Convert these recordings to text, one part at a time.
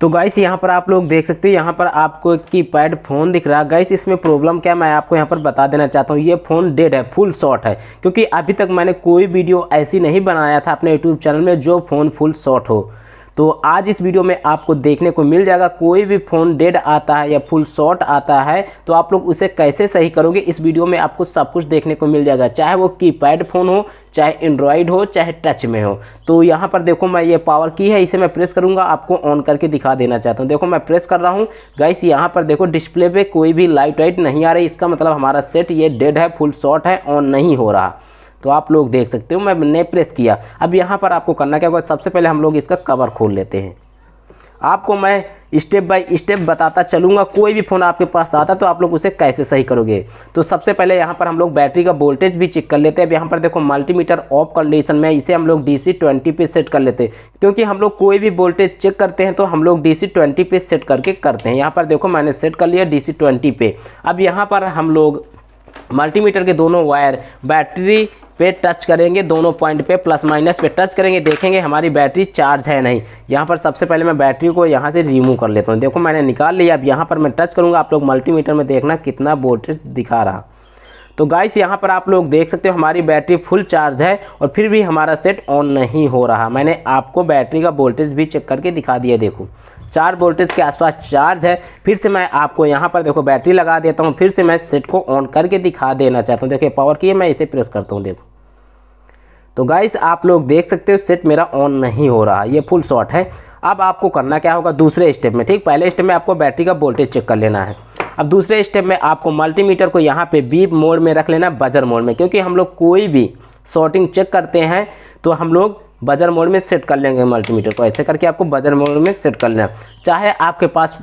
तो गाइस यहाँ पर आप लोग देख सकते हो यहाँ पर आपको एक की पैड फ़ोन दिख रहा है गाइस इसमें प्रॉब्लम क्या मैं आपको यहाँ पर बता देना चाहता हूँ ये फ़ोन डेड है फुल शॉट है क्योंकि अभी तक मैंने कोई वीडियो ऐसी नहीं बनाया था अपने यूट्यूब चैनल में जो फ़ोन फुल शॉट हो तो आज इस वीडियो में आपको देखने को मिल जाएगा कोई भी फ़ोन डेड आता है या फुल शॉर्ट आता है तो आप लोग उसे कैसे सही करोगे इस वीडियो में आपको सब कुछ देखने को मिल जाएगा चाहे वो कीपैड फ़ोन हो चाहे एंड्रॉयड हो चाहे टच में हो तो यहाँ पर देखो मैं ये पावर की है इसे मैं प्रेस करूँगा आपको ऑन करके दिखा देना चाहता हूँ देखो मैं प्रेस कर रहा हूँ गाइस यहाँ पर देखो डिस्प्ले पे कोई भी लाइट वाइट नहीं आ रही इसका मतलब हमारा सेट ये डेड है फुल शॉर्ट है ऑन नहीं हो रहा तो आप लोग देख सकते हो मैंने प्रेस किया अब यहाँ पर आपको करना क्या होगा सबसे पहले हम लोग इसका कवर खोल लेते हैं आपको मैं स्टेप बाय स्टेप बताता चलूँगा कोई भी फ़ोन आपके पास आता तो आप लोग उसे कैसे सही करोगे तो सबसे पहले यहाँ पर हम लोग बैटरी का वोल्टेज भी चेक कर लेते हैं अब यहाँ पर देखो मल्टीमीटर ऑफ कंडीशन में इसे हम लोग डी सी ट्वेंटी पे सेट कर लेते हैं क्योंकि हम लोग कोई भी वोल्टेज चेक करते हैं तो हम लोग डी सी ट्वेंटी पे सेट करके करते हैं यहाँ पर देखो मैंने सेट कर लिया डी सी ट्वेंटी पे अब यहाँ पर हम लोग मल्टीमीटर के दोनों वायर बैटरी पे टच करेंगे दोनों पॉइंट पे प्लस माइनस पे टच करेंगे देखेंगे हमारी बैटरी चार्ज है नहीं यहाँ पर सबसे पहले मैं बैटरी को यहाँ से रिमूव कर लेता हूँ देखो मैंने निकाल लिया अब यहाँ पर मैं टच करूँगा आप लोग मल्टीमीटर में देखना कितना वोल्टेज दिखा रहा तो गाइस यहाँ पर आप लोग देख सकते हो हमारी बैटरी फुल चार्ज है और फिर भी हमारा सेट ऑन नहीं हो रहा मैंने आपको बैटरी का वोल्टेज भी चेक करके दिखा दिया देखो चार वोल्टेज के आसपास चार्ज है फिर से मैं आपको यहाँ पर देखो बैटरी लगा देता हूँ फिर से मैं सेट को ऑन करके दिखा देना चाहता हूँ देखिए पावर की है मैं इसे प्रेस करता हूँ देखो तो गाइस आप लोग देख सकते हो सेट मेरा ऑन नहीं हो रहा है ये फुल शॉट है अब आपको करना क्या होगा दूसरे स्टेप में ठीक पहले स्टेप में आपको बैटरी का वोल्टेज चेक कर लेना है अब दूसरे स्टेप में आपको मल्टीमीटर को यहाँ पे बीप मोड में रख लेना बजर मोड में क्योंकि हम लोग कोई भी शॉर्टिंग चेक करते हैं तो हम लोग बजर मोड में सेट कर लेंगे मल्टीमीटर को ऐसे करके आपको बजर मोड में सेट कर लेना चाहे आपके पास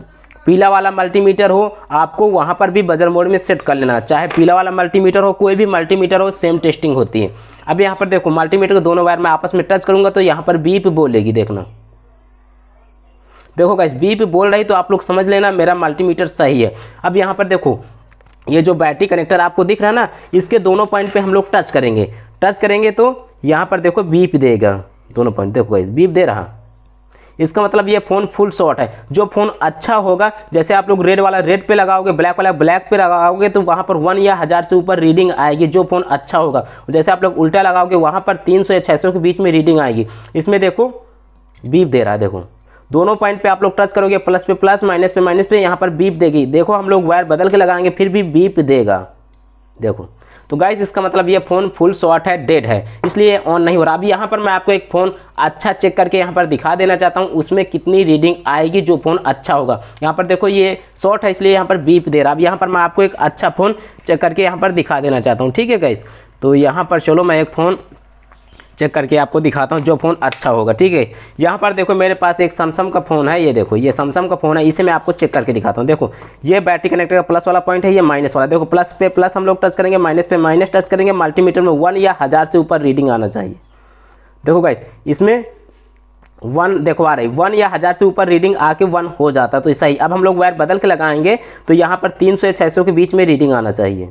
पीला वाला मल्टीमीटर हो आपको वहाँ पर भी बजर मोड में सेट कर लेना चाहे पीला वाला मल्टीमीटर हो कोई भी मल्टीमीटर हो सेम टेस्टिंग होती है अब यहाँ पर देखो मल्टीमीटर को दोनों वायर में आपस में टच करूँगा तो यहाँ पर बीप बोलेगी देखना देखो गाइस बीप बोल रही तो आप लोग समझ लेना मेरा मल्टीमीटर सही है अब यहाँ पर देखो ये जो बैटरी कनेक्टर आपको दिख रहा है ना इसके दोनों पॉइंट पे हम लोग टच करेंगे टच करेंगे तो यहाँ पर देखो बीप देगा दोनों पॉइंट देखो गाइस बीप दे रहा इसका मतलब ये फ़ोन फुल शॉट है जो फ़ोन अच्छा होगा जैसे आप लोग रेड वाला रेड पे लगाओगे ब्लैक वाला ब्लैक पे लगाओगे तो वहाँ पर वन या हज़ार से ऊपर रीडिंग आएगी जो फ़ोन अच्छा होगा जैसे आप लोग उल्टा लगाओगे वहाँ पर तीन सौ या छः के बीच में रीडिंग आएगी इसमें देखो बीप दे रहा है देखो दोनों पॉइंट पे आप लोग टच करोगे प्लस पे प्लस माइनस पे माइनस पे यहाँ पर बीप देगी देखो हम लोग वायर बदल के लगाएंगे फिर भी बीप देगा देखो तो गाइज इसका मतलब ये फ़ोन फुल शॉर्ट है डेड है इसलिए ऑन नहीं हो रहा अभी यहाँ पर मैं आपको एक फ़ोन अच्छा चेक करके यहाँ पर दिखा देना चाहता हूँ उसमें कितनी रीडिंग आएगी जो फ़ोन अच्छा होगा यहाँ पर देखो ये शॉर्ट है इसलिए यहाँ पर बीप दे रहा अब यहाँ पर मैं आपको एक अच्छा फ़ोन चेक करके यहाँ पर दिखा देना चाहता हूँ ठीक है गाइज तो यहाँ पर चलो मैं एक फ़ोन चेक करके आपको दिखाता हूँ जो फ़ोन अच्छा होगा ठीक है यहाँ पर देखो मेरे पास एक सैमसंग का फ़ोन है ये देखो ये सैमसंग का फ़ोन है इसे मैं आपको चेक करके दिखाता हूँ देखो ये बैटरी कनेक्टर का प्लस वाला पॉइंट है ये माइनस वाला देखो प्लस पे प्लस हम लोग टच करेंगे माइनस पे माइनस टच करेंगे मल्टीमीटर में वन या हज़ार से ऊपर रीडिंग आना चाहिए देखो गाइस इसमें वन देखो आ रही वन या हज़ार से ऊपर रीडिंग आके वन हो जाता तो सही अब हम लोग वायर बदल के लगाएंगे तो यहाँ पर तीन सौ या छः सौ के बीच में रीडिंग आना चाहिए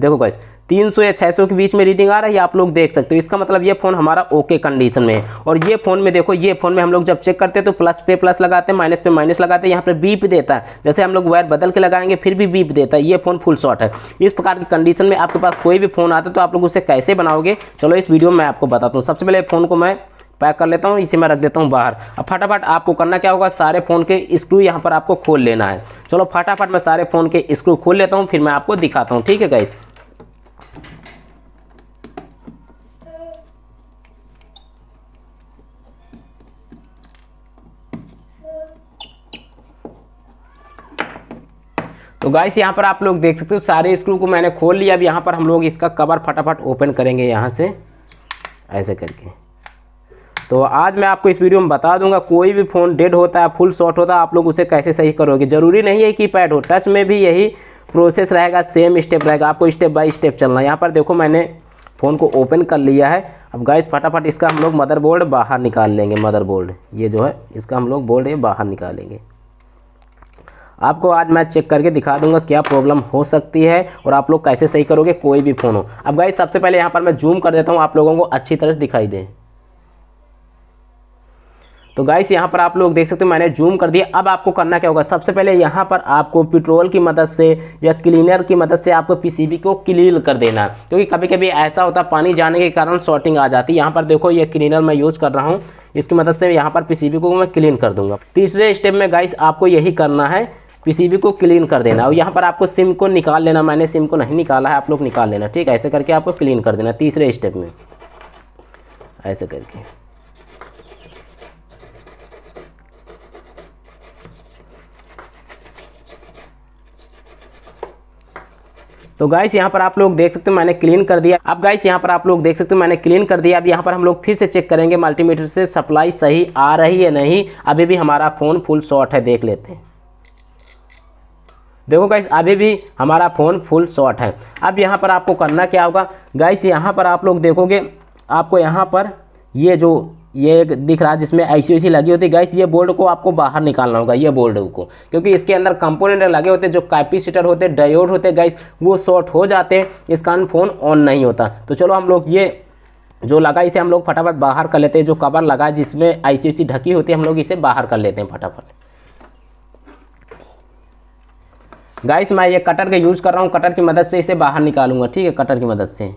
देखो गाइस 300 या 600 के बीच में रीडिंग आ रहा है ये आप लोग देख सकते हो इसका मतलब ये फ़ोन हमारा ओके कंडीशन में है और ये फ़ोन में देखो ये फ़ोन में हम लोग जब चेक करते हैं तो प्लस पे प्लस लगाते हैं माइनस पे माइनस लगाते हैं यहाँ पर बीप देता है जैसे हम लोग वायर बदल के लगाएंगे फिर भी बीप देता है ये फ़ोन फुल शॉट है इस प्रकार की कंडीशन में आपके पास कोई भी फ़ोन आता है तो आप लोग उसे कैसे बनाओगे चलो इस वीडियो में मैं आपको बताता हूँ सबसे पहले फ़ोन को मैं पैक कर लेता हूँ इसे मैं रख देता हूँ बाहर अब फटाफट आपको करना क्या होगा सारे फ़ोन के स्क्रू यहाँ पर आपको खोल लेना है चलो फटाफट मैं सारे फ़ोन के स्क्रू खोल लेता हूँ फिर मैं आपको दिखाता हूँ ठीक है गाइस तो गाइस यहाँ पर आप लोग देख सकते हो सारे स्क्रू को मैंने खोल लिया अब यहाँ पर हम लोग इसका कवर फटाफट ओपन करेंगे यहाँ से ऐसे करके तो आज मैं आपको इस वीडियो में बता दूंगा कोई भी फ़ोन डेड होता है फुल शॉर्ट होता है आप लोग उसे कैसे सही करोगे ज़रूरी नहीं है कि पैड हो टच में भी यही प्रोसेस रहेगा सेम स्टेप रहेगा आपको स्टेप बाई स्टेप चलना यहाँ पर देखो मैंने फ़ोन को ओपन कर लिया है अब गाइस फटाफट इसका हम लोग मदरबोर्ड बाहर निकाल लेंगे मदरबोर्ड ये जो है इसका हम लोग बोर्ड ये बाहर निकालेंगे आपको आज मैं चेक करके दिखा दूंगा क्या प्रॉब्लम हो सकती है और आप लोग कैसे सही करोगे कोई भी फ़ोन हो अब गाइस सबसे पहले यहाँ पर मैं जूम कर देता हूँ आप लोगों को अच्छी तरह से दिखाई दें तो गाइस यहाँ पर आप लोग देख सकते हो मैंने जूम कर दिया अब आपको करना क्या होगा सबसे पहले यहाँ पर आपको पेट्रोल की मदद से या क्लीनर की मदद से आपको पीसीबी को क्लीन कर देना क्योंकि कभी कभी ऐसा होता है पानी जाने के कारण शॉर्टिंग आ जाती है यहाँ पर देखो ये क्लीनर मैं यूज़ कर रहा हूँ इसकी मदद से यहाँ पर पीसीबी को मैं क्लीन कर दूंगा तीसरे स्टेप में गाइस आपको यही करना है पीसीबी को क्लीन कर देना और यहाँ पर आपको सिम को निकाल लेना मैंने सिम को नहीं निकाला है आप लोग निकाल लेना ठीक है ऐसे करके आपको क्लीन कर देना तीसरे स्टेप में ऐसे करके तो गाइस यहाँ पर आप लोग देख सकते हो मैंने क्लीन कर दिया अब गाइस यहाँ पर आप लोग देख सकते हो मैंने क्लीन कर दिया अब यहाँ पर हम लोग फिर से चेक करेंगे मल्टीमीटर से सप्लाई सही आ रही है नहीं अभी भी हमारा फ़ोन फुल शॉर्ट है देख लेते हैं देखो गाइस अभी भी हमारा फ़ोन फुल शॉर्ट है अब यहाँ पर आपको करना क्या होगा गाइस यहाँ पर आप लोग देखोगे आपको यहाँ पर ये जो ये एक दिख रहा है जिसमें ऐसी सी लगी होती है गाइस ये बोर्ड को आपको बाहर निकालना होगा ये बोर्ड को क्योंकि इसके अंदर कंपोनेंट लगे होते जो कैपेसिटर होते डायोड होते गाइस वो शॉर्ट हो जाते हैं इस कारण फ़ोन ऑन नहीं होता तो चलो हम लोग ये जो लगा इसे हम लोग फटाफट बाहर कर लेते हैं जो कवर लगा जिसमें आई ढकी होती है हम लोग इसे बाहर कर लेते हैं फटाफट गाइस मैं ये कटर का यूज़ कर रहा हूँ कटर की मदद से इसे बाहर निकालूंगा ठीक है कटर की मदद से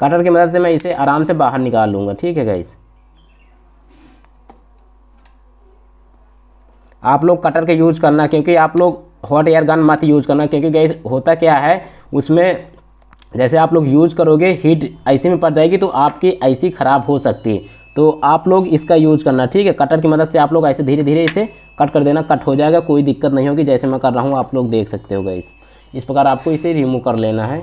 कटर की मदद से मैं इसे आराम से बाहर निकाल लूँगा ठीक है गाइस आप लोग कटर का यूज़ करना क्योंकि आप लोग हॉट एयर गन मत यूज़ करना क्योंकि गैस होता क्या है उसमें जैसे आप लोग यूज़ करोगे हीट आईसी में पड़ जाएगी तो आपकी आईसी ख़राब हो सकती है तो आप लोग इसका यूज़ करना ठीक है कटर की मदद से आप लोग ऐसे धीरे धीरे इसे कट कर देना कट हो जाएगा कोई दिक्कत नहीं होगी जैसे मैं कर रहा हूँ आप लोग देख सकते हो गई इस प्रकार आपको इसे रिमूव कर लेना है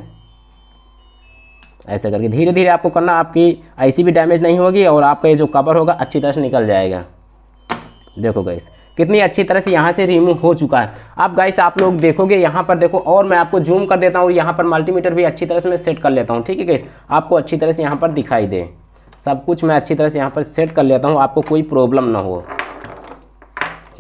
ऐसा करके धीरे धीरे आपको करना आपकी ऐसी भी डैमेज नहीं होगी और आपका ये जो कवर होगा अच्छी तरह से निकल जाएगा देखो गाइस कितनी अच्छी तरह से यहाँ से रिमूव हो चुका है अब गाइस आप लोग देखोगे यहाँ पर देखो और मैं आपको जूम कर देता हूँ यहाँ पर मल्टीमीटर भी अच्छी तरह से मैं सेट कर लेता हूँ ठीक है गाइस आपको अच्छी तरह से यहाँ पर दिखाई दे सब कुछ मैं अच्छी तरह से यहाँ पर सेट कर लेता हूँ आपको कोई प्रॉब्लम ना हो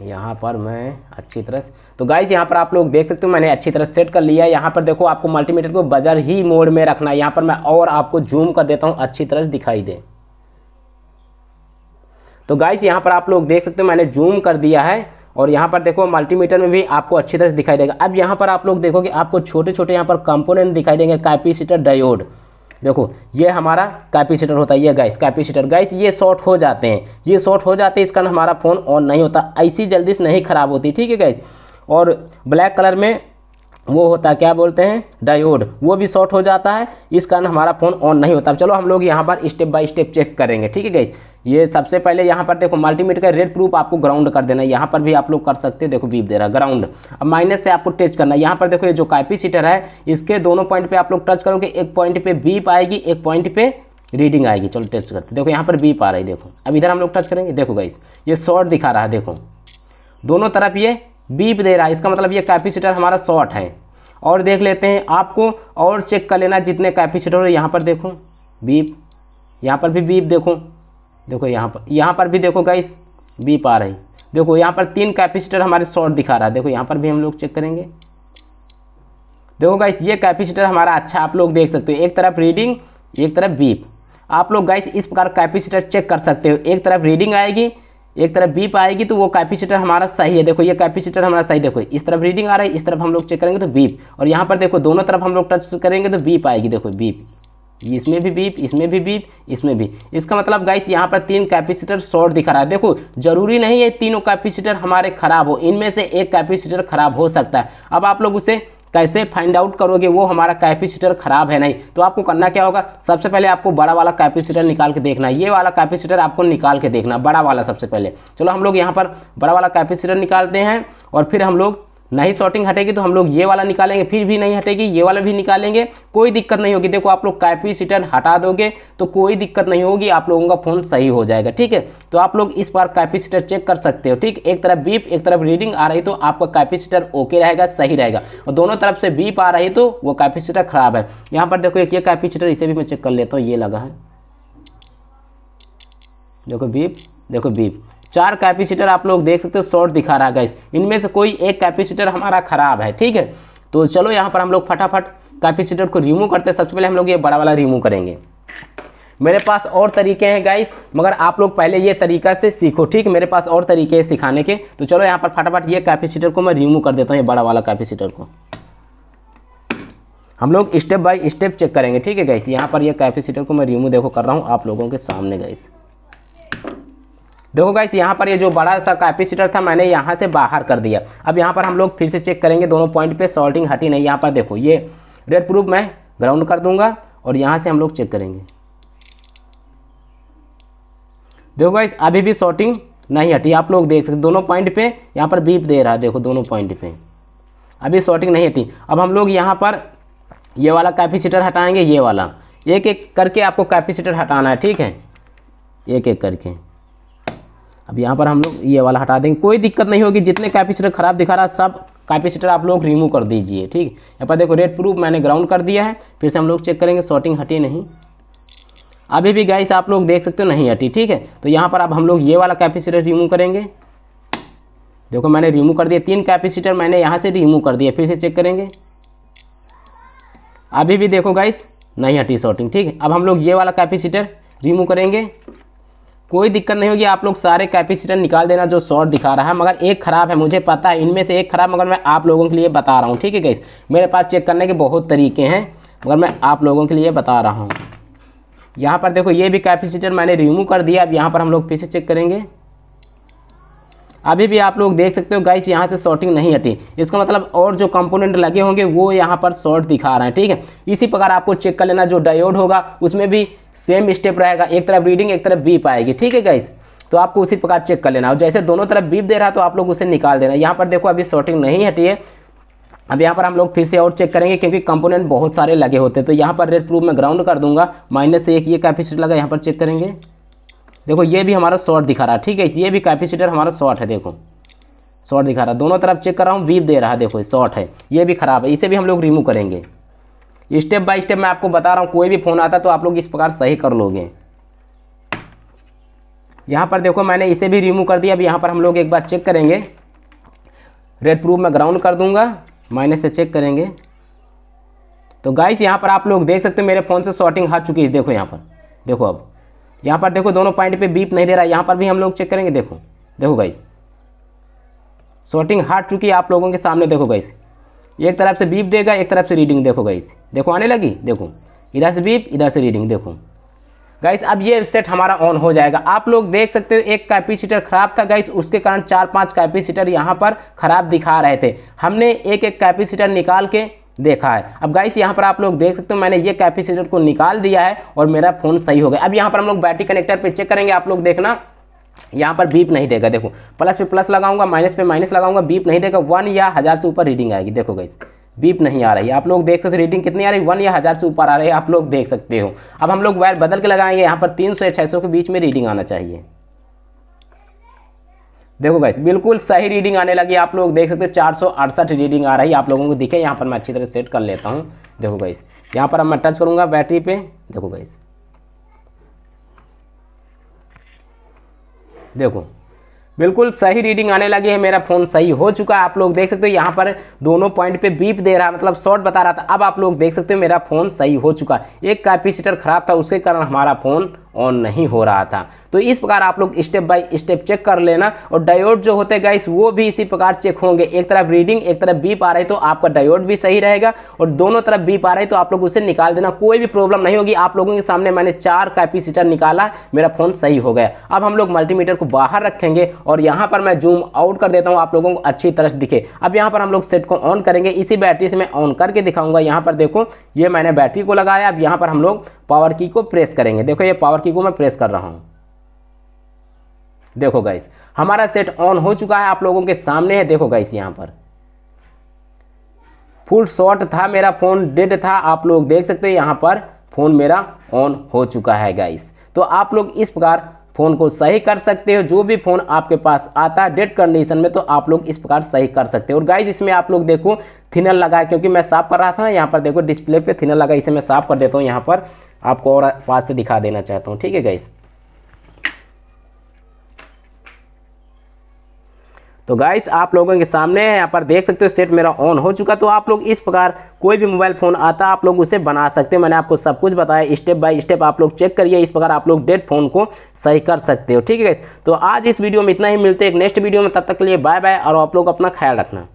यहाँ पर मैं अच्छी तरह से तो गाइस यहाँ पर आप लोग देख सकते हो मैंने अच्छी तरह सेट कर लिया है यहाँ पर देखो आपको मल्टीमीटर को बजर ही मोड में रखना है यहाँ पर मैं और आपको जूम कर देता हूँ अच्छी तरह से दिखाई दे तो गाइस यहाँ पर आप लोग देख सकते हो मैंने जूम कर दिया है और यहाँ पर देखो मल्टीमीटर में भी आपको अच्छी तरह से दिखाई देगा अब यहाँ पर आप लोग देखोगे आपको छोटे छोटे यहाँ पर कंपोनेंट दिखाई देंगे कैपेसिटर डायोड देखो ये हमारा कैपेसिटर होता है ये गैस कैपेसिटर गैस ये शॉर्ट हो जाते हैं ये शॉर्ट हो जाते हैं इस कारण हमारा फ़ोन ऑन नहीं होता ऐसी जल्दी से नहीं ख़राब होती ठीक है गैस और ब्लैक कलर में वो होता है क्या बोलते हैं डायोड वो भी शॉर्ट हो जाता है इस कारण हमारा फ़ोन ऑन नहीं होता चलो हम लोग यहाँ पर स्टेप बाय स्टेप चेक करेंगे ठीक है गई ये सबसे पहले यहाँ पर देखो मल्टीमीटर का रेड प्रूफ आपको ग्राउंड कर देना है यहाँ पर भी आप लोग कर सकते हो देखो बीप दे रहा ग्राउंड अब माइनस से आपको टच करना है यहाँ पर देखो ये जो सीटर है इसके दोनों पॉइंट पर आप लोग टच करोगे एक पॉइंट पर बीप आएगी एक पॉइंट पे रीडिंग आएगी चलो टच करते देखो यहाँ पर बीप आ रही है देखो अब इधर हम लोग टच करेंगे देखो गाइस ये शॉर्ट दिखा रहा है देखो दोनों तरफ ये बीप दे रहा है इसका मतलब ये कैपेसिटर हमारा शॉर्ट है और देख लेते हैं आपको और चेक कर लेना जितने कैपेसिटर हो यहाँ पर देखो बीप यहाँ पर भी बीप देखो देखो यहाँ पर यहाँ पर भी देखो गाइस बीप आ रही देखो यहाँ पर तीन कैपेसिटर हमारे शॉर्ट दिखा रहा है देखो यहाँ पर भी हम लोग चेक करेंगे देखो गाइस ये कैपेसिटर हमारा अच्छा आप लोग देख सकते हो एक तरफ रीडिंग एक तरफ बीप आप लोग गाइस इस प्रकार कैपेसिटर चेक कर सकते हो एक तरफ रीडिंग आएगी एक तरफ बीप आएगी तो वो कैपेसिटर हमारा सही है देखो ये कैपेसिटर हमारा सही देखो इस तरफ रीडिंग आ रहा है इस तरफ हम लोग चेक करेंगे तो बीप और यहाँ पर देखो दोनों तरफ हम लोग टच करेंगे तो बीप आएगी देखो बीप इसमें भी बीप इसमें भी बीप इसमें भी इसका मतलब गाइस यहाँ पर तीन कैपेसिटर शॉर्ट दिखा रहा है देखो जरूरी नहीं है तीनों कैपेसिटर हमारे खराब हो इनमें से एक कैपेसिटर खराब हो सकता है अब आप लोग उसे कैसे फाइंड आउट करोगे वो हमारा कैपेसिटर खराब है नहीं तो आपको करना क्या होगा सबसे पहले आपको बड़ा वाला कैपेसिटर निकाल के देखना ये वाला कैपेसिटर आपको निकाल के देखना बड़ा वाला सबसे पहले चलो हम लोग यहाँ पर बड़ा वाला कैपेसिटर निकालते हैं और फिर हम लोग नहीं शॉर्टिंग हटेगी तो हम लोग ये वाला निकालेंगे फिर भी नहीं हटेगी ये वाला भी निकालेंगे कोई दिक्कत नहीं होगी देखो आप लोग कैपी हटा दोगे तो कोई दिक्कत नहीं होगी आप लोगों का फ़ोन सही हो जाएगा ठीक है तो आप लोग इस बार कैपी चेक कर सकते हो ठीक एक तरफ बीप एक तरफ रीडिंग आ रही तो आपका कैपी ओके रहेगा सही रहेगा और दोनों तरफ से बीप आ रही तो वो कैपी ख़राब है यहाँ पर देखो एक ये कैपी इसे भी मैं चेक कर लेता हूँ ये लगा है देखो बीप देखो बीप चार कैपेसिटर आप लोग देख सकते हो शॉर्ट दिखा रहा है गैस इनमें से कोई एक कैपेसिटर हमारा खराब है ठीक है तो चलो यहाँ पर हम लोग फटाफट कैपेसिटर को रिमूव करते हैं सबसे पहले हम लोग ये बड़ा वाला रिमूव करेंगे मेरे पास और तरीके हैं गाइस मगर आप लोग पहले ये तरीका से सीखो ठीक मेरे पास और तरीके हैं सिखाने के तो चलो यहाँ पर फटाफट ये कैपेसिटर को मैं रिमूव कर देता हूँ ये बड़ा वाला कैपेसिटर को हम लोग स्टेप बाय स्टेप चेक करेंगे ठीक है गाइस यहाँ पर ये कैपेसिटर को मैं रिमूव देखो कर रहा हूँ आप लोगों के सामने गाइस देखो गाइस यहाँ पर ये जो बड़ा सा कैपेसिटर था मैंने यहाँ से बाहर कर दिया अब यहाँ पर हम लोग फिर से चेक करेंगे दोनों पॉइंट पे सॉल्टिंग हटी नहीं यहाँ पर देखो ये रेड प्रूफ मैं ग्राउंड कर दूंगा और यहाँ से हम लोग चेक करेंगे देखो गाइस अभी भी सॉल्टिंग नहीं हटी आप लोग देख सकते दोनों पॉइंट पे यहाँ पर बीप दे रहा देखो दोनों पॉइंट पे अभी सॉर्टिंग नहीं हटी अब हम लोग यहाँ पर ये वाला कैपेसिटर हटाएंगे ये वाला एक एक करके आपको कैपेसिटर हटाना है ठीक है एक एक करके अब यहाँ पर हम लोग ये वाला हटा देंगे कोई दिक्कत नहीं होगी जितने कैपेसिटर खराब दिखा रहा सब कैपेसिटर आप लोग रिमूव कर दीजिए ठीक यहाँ पर देखो रेड प्रूफ मैंने ग्राउंड कर दिया है फिर से हम लोग चेक करेंगे शॉर्टिंग हटी नहीं अभी भी गाइस आप लोग देख सकते हो नहीं हटी ठीक है तो यहाँ पर अब हम लोग ये वाला कैपेसिटर रिमूव करेंगे देखो मैंने रिमूव कर दिया तीन कैपेसिटर मैंने यहाँ से रिमूव कर दिया फिर से चेक करेंगे अभी भी देखो गाइस नहीं हटी शॉर्टिंग ठीक है अब हम लोग ये वाला कैपेसिटर रिमूव करेंगे कोई दिक्कत नहीं होगी आप लोग सारे कैपेसिटर निकाल देना जो शॉर्ट दिखा रहा है मगर एक खराब है मुझे पता है इनमें से एक खराब मगर मैं आप लोगों के लिए बता रहा हूँ ठीक है गैस मेरे पास चेक करने के बहुत तरीके हैं मगर मैं आप लोगों के लिए बता रहा हूँ यहाँ पर देखो ये भी कैपेसिटर मैंने रिमूव कर दिया अब यहाँ पर हम लोग फिर से चेक करेंगे अभी भी आप लोग देख सकते हो गाइस यहाँ से शॉर्टिंग नहीं हटी इसका मतलब और जो कंपोनेंट लगे होंगे वो यहाँ पर शॉर्ट दिखा रहे हैं ठीक है इसी प्रकार आपको चेक कर लेना जो डायोड होगा उसमें भी सेम स्टेप रहेगा एक तरफ रीडिंग एक तरफ बीप आएगी ठीक है गाइस तो आपको उसी प्रकार चेक कर लेना और जैसे दोनों तरफ बीप दे रहा तो आप लोग उसे निकाल देना यहाँ पर देखो अभी शॉर्टिंग नहीं हटी है अब यहाँ पर हम लोग फिर से और चेक करेंगे क्योंकि कंपोनेंट बहुत सारे लगे होते हैं तो यहाँ पर रेड प्रूफ में ग्राउंड कर दूंगा माइनस एक ये कैपेसिटी लगा यहाँ पर चेक करेंगे देखो ये भी हमारा शॉर्ट दिखा रहा है ठीक है ये भी कैपेसिटर हमारा शॉर्ट है देखो शॉर्ट दिखा रहा है दोनों तरफ चेक कर रहा हूँ वीप दे रहा है देखो शॉर्ट है ये भी ख़राब है इसे भी हम लोग रिमूव करेंगे स्टेप बाय स्टेप मैं आपको बता रहा हूँ कोई भी फ़ोन आता तो आप लोग इस प्रकार सही कर लोगे यहाँ पर देखो मैंने इसे भी रिमूव कर दिया अब यहाँ पर हम लोग एक बार चेक करेंगे रेड प्रूफ में ग्राउंड कर दूंगा माइनस से चेक करेंगे तो गाइस यहाँ पर आप लोग देख सकते हो मेरे फ़ोन से शॉर्टिंग हार चुकी है देखो यहाँ पर देखो अब यहाँ पर देखो दोनों पॉइंट पे बीप नहीं दे रहा है यहाँ पर भी हम लोग चेक करेंगे देखो देखो गाइस शॉर्टिंग हार्ड चुकी है आप लोगों के सामने देखो गाइस एक तरफ से बीप देगा एक तरफ से रीडिंग देखो गाइस देखो आने लगी देखो इधर से बीप इधर से रीडिंग देखो गाइस अब ये सेट हमारा ऑन हो जाएगा आप लोग देख सकते हो एक कैपेसिटर खराब था गाइस उसके कारण चार पांच कैपेसिटर यहाँ पर खराब दिखा रहे थे हमने एक एक कैपेसिटर निकाल के देखा है अब गाइस यहाँ पर आप लोग देख सकते हो मैंने ये कैपेसिटर को निकाल दिया है और मेरा फ़ोन सही हो गया अब यहाँ पर हम लोग बैटरी कनेक्टर पे चेक करेंगे आप लोग देखना यहाँ पर बीप नहीं देगा देखो प्लस पे प्लस लगाऊंगा माइनस पे माइनस लगाऊंगा बीप नहीं देगा वन या हज़ार से ऊपर रीडिंग आएगी देखो गाइस बीप नहीं आ रही है आप लोग देख सकते हो रीडिंग कितनी आ रही है वन या हज़ार से ऊपर आ रही है आप लोग देख सकते हो अब हम लोग वायर बदल के लगाएंगे यहाँ पर तीन या छः के बीच में रीडिंग आना चाहिए देखो गाइस बिल्कुल सही रीडिंग आने लगी आप लोग देख सकते सौ अड़सठ रीडिंग आ रही है आप लोगों को दिखे यहाँ पर मैं अच्छी तरह सेट कर लेता हूँ देखो गाइस यहाँ पर अब मैं टच करूँगा बैटरी पे देखो गाइस देखो बिल्कुल सही रीडिंग आने लगी है मेरा फ़ोन सही हो चुका है आप लोग देख सकते हो यहाँ पर दोनों पॉइंट पे बीप दे रहा है मतलब शॉर्ट बता रहा था अब आप लोग देख सकते हो मेरा फ़ोन सही हो चुका एक कैपेसिटर ख़राब था उसके कारण हमारा फ़ोन ऑन नहीं हो रहा था तो इस प्रकार आप लोग स्टेप बाय स्टेप चेक कर लेना और डायोड जो होते गाइस वो भी इसी प्रकार चेक होंगे एक तरफ रीडिंग एक तरफ बीप आ रही तो आपका डायोड भी सही रहेगा और दोनों तरफ बीप आ रही तो आप लोग उसे निकाल देना कोई भी प्रॉब्लम नहीं होगी आप लोगों के सामने मैंने चार कैपेसिटर निकाला मेरा फ़ोन सही हो गया अब हम लोग मल्टीमीटर को बाहर रखेंगे और यहाँ पर मैं जूम आउट कर देता हूँ आप लोगों को अच्छी तरह से दिखे अब यहाँ पर हम लोग सेट को ऑन करेंगे इसी बैटरी से मैं ऑन करके दिखाऊंगा यहाँ पर देखो ये मैंने बैटरी को लगाया अब यहाँ पर हम लोग पावर की को प्रेस करेंगे देखो ये पावर की को मैं प्रेस कर रहा हूं देखो गाइस हमारा सेट ऑन हो चुका है आप लोगों के सामने है देखो गाइस यहां पर फुल शॉर्ट था मेरा फ़ोन डेड था आप लोग देख सकते हैं यहां पर फ़ोन मेरा ऑन हो चुका है गाइस तो आप लोग इस प्रकार फ़ोन को सही कर सकते हो जो भी फ़ोन आपके पास आता है डेड कंडीशन में तो आप लोग इस प्रकार सही कर सकते हो और गाइज इसमें आप लोग देखो थिनर लगा क्योंकि मैं साफ़ कर रहा था ना यहाँ पर देखो डिस्प्ले पे थिनर लगा इसे मैं साफ़ कर देता हूँ यहाँ पर आपको और पास से दिखा देना चाहता हूँ ठीक है गाइस तो गाइस आप लोगों के सामने यहाँ पर देख सकते हो सेट मेरा ऑन हो चुका तो आप लोग इस प्रकार कोई भी मोबाइल फ़ोन आता आप लोग उसे बना सकते हो मैंने आपको सब कुछ बताया स्टेप बाय स्टेप आप लोग चेक करिए इस प्रकार आप लोग डेड फ़ोन को सही कर सकते हो ठीक है गाइस तो आज इस वीडियो में इतना ही मिलते हैं नेक्स्ट वीडियो में तब तक के लिए बाय बाय और आप लोग अपना ख्याल रखना